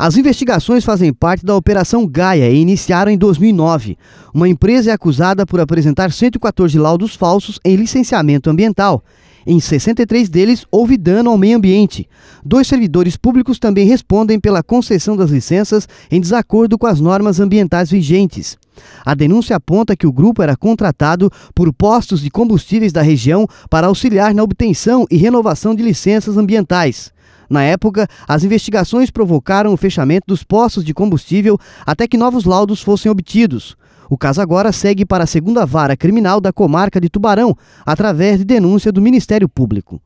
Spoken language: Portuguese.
As investigações fazem parte da Operação Gaia e iniciaram em 2009. Uma empresa é acusada por apresentar 114 laudos falsos em licenciamento ambiental. Em 63 deles, houve dano ao meio ambiente. Dois servidores públicos também respondem pela concessão das licenças em desacordo com as normas ambientais vigentes. A denúncia aponta que o grupo era contratado por postos de combustíveis da região para auxiliar na obtenção e renovação de licenças ambientais. Na época, as investigações provocaram o fechamento dos postos de combustível até que novos laudos fossem obtidos. O caso agora segue para a segunda vara criminal da comarca de Tubarão, através de denúncia do Ministério Público.